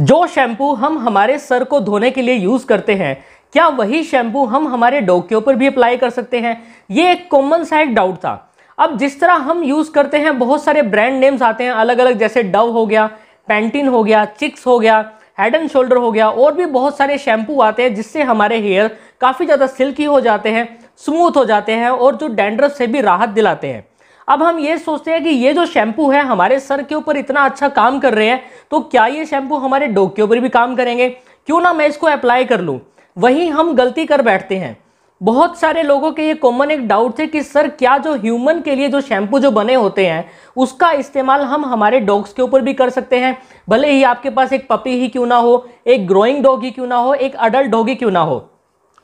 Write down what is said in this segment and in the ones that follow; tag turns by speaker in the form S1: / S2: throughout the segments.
S1: जो शैम्पू हम हमारे सर को धोने के लिए यूज़ करते हैं क्या वही शैम्पू हम हमारे डॉग के ऊपर भी अप्लाई कर सकते हैं ये एक कॉमन सा एक डाउट था अब जिस तरह हम यूज़ करते हैं बहुत सारे ब्रांड नेम्स आते हैं अलग अलग जैसे डव हो गया पैंटीन हो गया चिक्स हो गया हेड एंड शोल्डर हो गया और भी बहुत सारे शैम्पू आते हैं जिससे हमारे हेयर काफ़ी ज़्यादा सिल्की हो जाते हैं स्मूथ हो जाते हैं और जो डैंड्रफ से भी राहत दिलाते हैं अब हम ये सोचते हैं कि ये जो शैम्पू है हमारे सर के ऊपर इतना अच्छा काम कर रहे हैं तो क्या ये शैम्पू हमारे डोग के ऊपर भी काम करेंगे क्यों ना मैं इसको अप्लाई कर लूँ वहीं हम गलती कर बैठते हैं बहुत सारे लोगों के ये कॉमन एक डाउट थे कि सर क्या जो ह्यूमन के लिए जो शैम्पू जो बने होते हैं उसका इस्तेमाल हम हमारे डॉग्स के ऊपर भी कर सकते हैं भले ही आपके पास एक पपी ही क्यों ना हो एक ग्रोइंग डॉग ही क्यों ना हो एक अडल्ट डॉग ही क्यों ना हो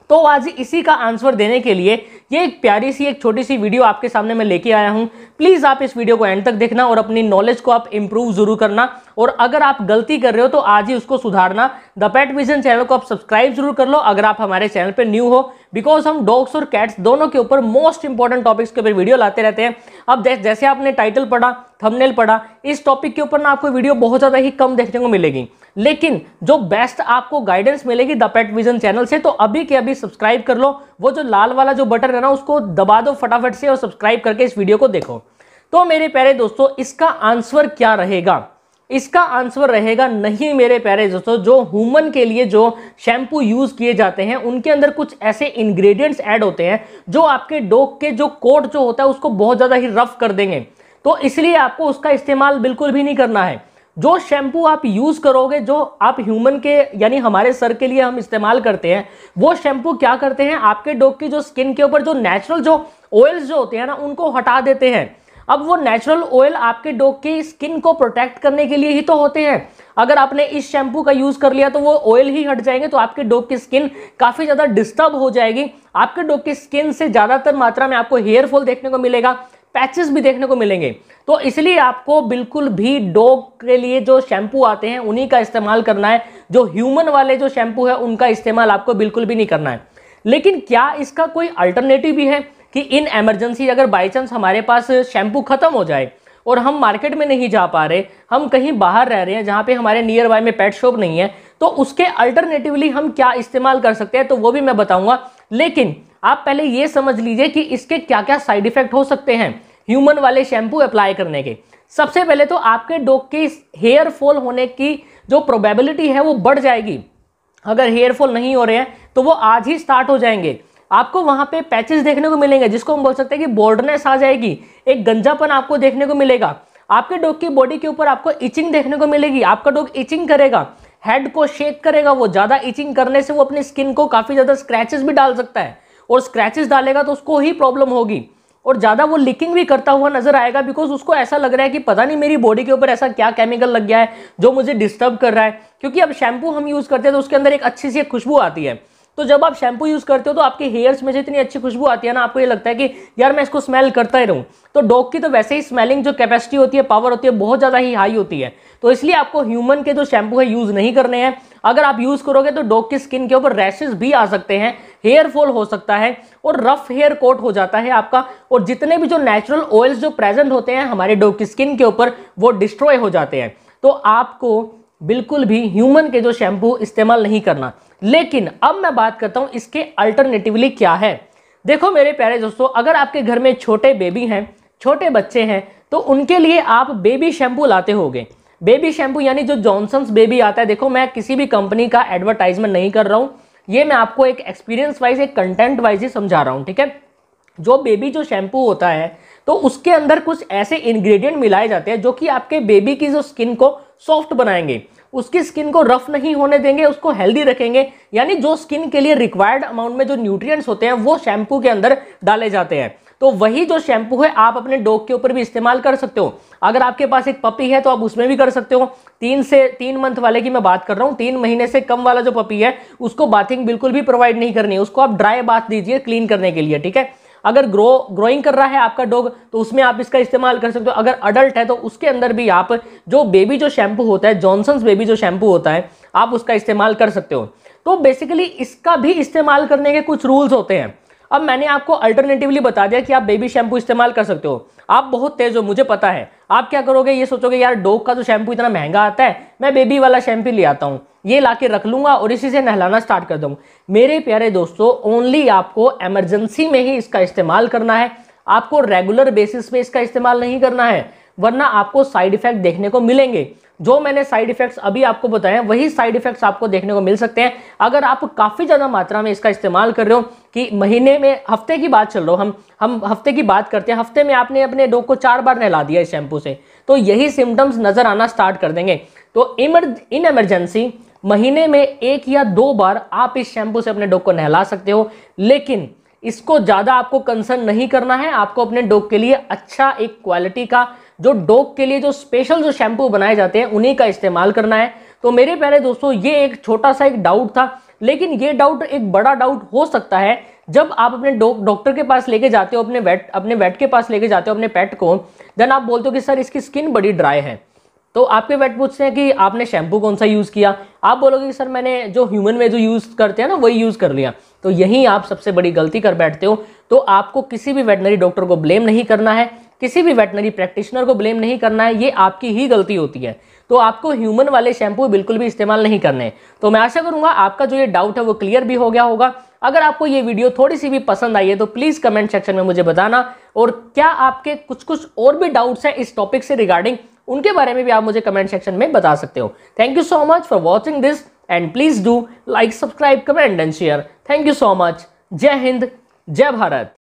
S1: तो आज इसी का आंसर देने के लिए ये एक प्यारी सी एक छोटी सी वीडियो आपके सामने मैं लेके आया हूँ प्लीज़ आप इस वीडियो को एंड तक देखना और अपनी नॉलेज को आप इम्प्रूव जरूर करना और अगर आप गलती कर रहे हो तो आज ही उसको सुधारना द पैट विजन चैनल को आप सब्सक्राइब जरूर कर लो अगर आप हमारे चैनल पर न्यू हो बिकॉज हम डॉग्स और कैट्स दोनों के ऊपर मोस्ट इंपॉर्टेंट टॉपिक्स के ऊपर वीडियो लाते रहते हैं अब जैसे आपने टाइटल पढ़ा थंबनेल पढ़ा इस टॉपिक के ऊपर ना आपको वीडियो बहुत ज़्यादा ही कम देखने को मिलेगी लेकिन जो बेस्ट आपको गाइडेंस मिलेगी द पेट विजन चैनल से तो अभी के अभी सब्सक्राइब कर लो वो जो लाल वाला जो बटन है ना उसको दबा दो फटाफट से और सब्सक्राइब करके इस वीडियो को देखो तो मेरे प्यारे दोस्तों इसका आंसर क्या रहेगा इसका आंसर रहेगा नहीं मेरे प्यारे दोस्तों जो ह्यूमन के लिए जो शैम्पू यूज़ किए जाते हैं उनके अंदर कुछ ऐसे इंग्रेडिएंट्स ऐड होते हैं जो आपके डॉग के जो कोट जो होता है उसको बहुत ज़्यादा ही रफ कर देंगे तो इसलिए आपको उसका इस्तेमाल बिल्कुल भी नहीं करना है जो शैम्पू आप यूज़ करोगे जो आप ह्यूमन के यानी हमारे सर के लिए हम इस्तेमाल करते हैं वो शैम्पू क्या करते हैं आपके डॉग की जो स्किन के ऊपर जो नेचुरल जो ऑयल्स जो होते हैं ना उनको हटा देते हैं अब वो नेचुरल ऑयल आपके डॉग की स्किन को प्रोटेक्ट करने के लिए ही तो होते हैं अगर आपने इस शैम्पू का यूज़ कर लिया तो वो ऑयल ही हट जाएंगे तो आपके डॉग की स्किन काफ़ी ज़्यादा डिस्टर्ब हो जाएगी आपके डॉग की स्किन से ज़्यादातर मात्रा में आपको हेयर फॉल देखने को मिलेगा पैचेस भी देखने को मिलेंगे तो इसलिए आपको बिल्कुल भी डॉग के लिए जो शैम्पू आते हैं उन्हीं का इस्तेमाल करना है जो ह्यूमन वाले जो शैम्पू है उनका इस्तेमाल आपको बिल्कुल भी नहीं करना है लेकिन क्या इसका कोई अल्टरनेटिव भी है कि इन एमरजेंसी अगर बाई चांस हमारे पास शैम्पू खत्म हो जाए और हम मार्केट में नहीं जा पा रहे हम कहीं बाहर रह रहे हैं जहाँ पे हमारे नियर बाय में पेट शॉप नहीं है तो उसके अल्टरनेटिवली हम क्या इस्तेमाल कर सकते हैं तो वो भी मैं बताऊंगा लेकिन आप पहले ये समझ लीजिए कि इसके क्या क्या साइड इफेक्ट हो सकते हैं ह्यूमन वाले शैम्पू अप्लाई करने के सबसे पहले तो आपके डॉग के हेयर फॉल होने की जो प्रोबेबिलिटी है वो बढ़ जाएगी अगर हेयर फॉल नहीं हो रहे हैं तो वो आज ही स्टार्ट हो जाएंगे आपको वहाँ पे पैचेस देखने को मिलेंगे जिसको हम बोल सकते हैं कि बोर्डनेस आ जाएगी एक गंजापन आपको देखने को मिलेगा आपके डॉग की बॉडी के ऊपर आपको इचिंग देखने को मिलेगी आपका डॉग इचिंग करेगा हेड को शेक करेगा वो ज़्यादा इचिंग करने से वो अपनी स्किन को काफ़ी ज़्यादा स्क्रैचेस भी डाल सकता है और स्क्रैचेस डालेगा तो उसको ही प्रॉब्लम होगी और ज़्यादा वो लिकिंग भी करता हुआ नजर आएगा बिकॉज उसको ऐसा लग रहा है कि पता नहीं मेरी बॉडी के ऊपर ऐसा क्या केमिकल लग गया है जो मुझे डिस्टर्ब कर रहा है क्योंकि अब शैम्पू हम यूज़ करते हैं तो उसके अंदर एक अच्छी सी खुशबू आती है तो जब आप शैम्पू यूज़ करते हो तो आपके हेयर्स में से इतनी अच्छी खुशबू आती है ना आपको ये लगता है कि यार मैं इसको स्मेल करता ही रहूँ तो डॉग की तो वैसे ही स्मेलिंग जो कैपेसिटी होती है पावर होती है बहुत ज़्यादा ही हाई होती है तो इसलिए आपको ह्यूमन के जो शैम्पू है यूज़ नहीं करने हैं अगर आप यूज़ करोगे तो डॉग की स्किन के ऊपर रैशेज भी आ सकते हैं हेयर फॉल हो सकता है और रफ हेयर कोट हो जाता है आपका और जितने भी जो नेचुरल ऑयल्स जो प्रेजेंट होते हैं हमारे डो की स्किन के ऊपर वो डिस्ट्रॉय हो जाते हैं तो आपको बिल्कुल भी ह्यूमन के जो शैम्पू इस्तेमाल नहीं करना लेकिन अब मैं बात करता हूँ इसके अल्टरनेटिवली क्या है देखो मेरे प्यारे दोस्तों अगर आपके घर में छोटे बेबी हैं छोटे बच्चे हैं तो उनके लिए आप बेबी शैम्पू लाते हो बेबी शैम्पू यानी जो जॉनसन्स बेबी आता है देखो मैं किसी भी कंपनी का एडवर्टाइजमेंट नहीं कर रहा हूँ ये मैं आपको एक एक्सपीरियंस वाइज एक कंटेंट वाइज ही समझा रहा हूँ ठीक है जो बेबी जो शैम्पू होता है तो उसके अंदर कुछ ऐसे इंग्रेडिएंट मिलाए जाते हैं जो कि आपके बेबी की जो स्किन को सॉफ्ट बनाएंगे उसकी स्किन को रफ नहीं होने देंगे उसको हेल्दी रखेंगे यानी जो स्किन के लिए रिक्वायर्ड अमाउंट में जो न्यूट्रिएंट्स होते हैं वो शैम्पू के अंदर डाले जाते हैं तो वही जो शैम्पू है आप अपने डॉग के ऊपर भी इस्तेमाल कर सकते हो अगर आपके पास एक पपी है तो आप उसमें भी कर सकते हो तीन से तीन मंथ वाले की मैं बात कर रहा हूँ तीन महीने से कम वाला जो पपी है उसको बाथिंग बिल्कुल भी प्रोवाइड नहीं करनी है उसको आप ड्राई बाथ दीजिए क्लीन करने के लिए ठीक है अगर ग्रो ग्रोइंग कर रहा है आपका डॉग तो उसमें आप इसका इस्तेमाल कर सकते हो अगर अडल्ट है तो उसके अंदर भी आप जो बेबी जो शैम्पू होता है जॉनसन्स बेबी जो शैम्पू होता है आप उसका इस्तेमाल कर सकते हो तो बेसिकली इसका भी इस्तेमाल करने के कुछ रूल्स होते हैं अब मैंने आपको अल्टरनेटिवली बता दिया कि आप बेबी शैम्पू इस्तेमाल कर सकते हो आप बहुत तेज हो मुझे पता है आप क्या करोगे ये सोचोगे यार डोग का तो शैम्पू इतना महंगा आता है मैं बेबी वाला शैम्पू ले आता हूँ ये ला के रख लूंगा और इसी से नहलाना स्टार्ट कर दूंगा मेरे प्यारे दोस्तों ओनली आपको एमरजेंसी में ही इसका इस्तेमाल करना है आपको रेगुलर बेसिस में इसका इस्तेमाल नहीं करना है वरना आपको साइड इफेक्ट देखने को मिलेंगे जो मैंने साइड इफेक्ट्स अभी आपको बताए वही साइड इफेक्ट्स आपको देखने को मिल सकते हैं अगर आप काफ़ी ज़्यादा मात्रा में इसका इस्तेमाल कर रहे हो कि महीने में हफ्ते की बात चल रहा हूँ हम हम हफ्ते की बात करते हैं हफ्ते में आपने अपने डोग को चार बार नहला दिया इस शैम्पू से तो यही सिम्टम्स नज़र आना स्टार्ट कर देंगे तो इमर इन एमरजेंसी महीने में एक या दो बार आप इस शैम्पू से अपने डोग को नहला सकते हो लेकिन इसको ज़्यादा आपको कंसर्न नहीं करना है आपको अपने डोग के लिए अच्छा एक क्वालिटी का जो डोग के लिए जो स्पेशल जो शैम्पू बनाए जाते हैं उन्हीं का इस्तेमाल करना है तो मेरे प्यारे दोस्तों ये एक छोटा सा एक डाउट था लेकिन ये डाउट एक बड़ा डाउट हो सकता है जब आप अपने डॉक्टर के पास लेके जाते हो अपने वेट अपने वेट के पास लेके जाते हो अपने पेट को देन आप बोलते हो कि सर इसकी स्किन बड़ी ड्राई है तो आपके वेट पूछते हैं कि आपने शैम्पू कौन सा यूज़ किया आप बोलोगे कि सर मैंने जो ह्यूमन में जो यूज़ करते हैं ना वही यूज़ कर लिया तो यही आप सबसे बड़ी गलती कर बैठते हो तो आपको किसी भी वेटनरी डॉक्टर को ब्लेम नहीं करना है किसी भी वेटनरी प्रैक्टिशनर को ब्लेम नहीं करना है ये आपकी ही गलती होती है तो आपको ह्यूमन वाले शैम्पू बिल्कुल भी इस्तेमाल नहीं करने हैं तो मैं आशा करूंगा आपका जो ये डाउट है वो क्लियर भी हो गया होगा अगर आपको ये वीडियो थोड़ी सी भी पसंद आई है तो प्लीज़ कमेंट सेक्शन में मुझे बताना और क्या आपके कुछ कुछ और भी डाउट्स हैं इस टॉपिक से रिगार्डिंग उनके बारे में भी आप मुझे कमेंट सेक्शन में बता सकते हो thank you so much for watching this and please do like subscribe comment and share thank you so much जय हिंद जय भारत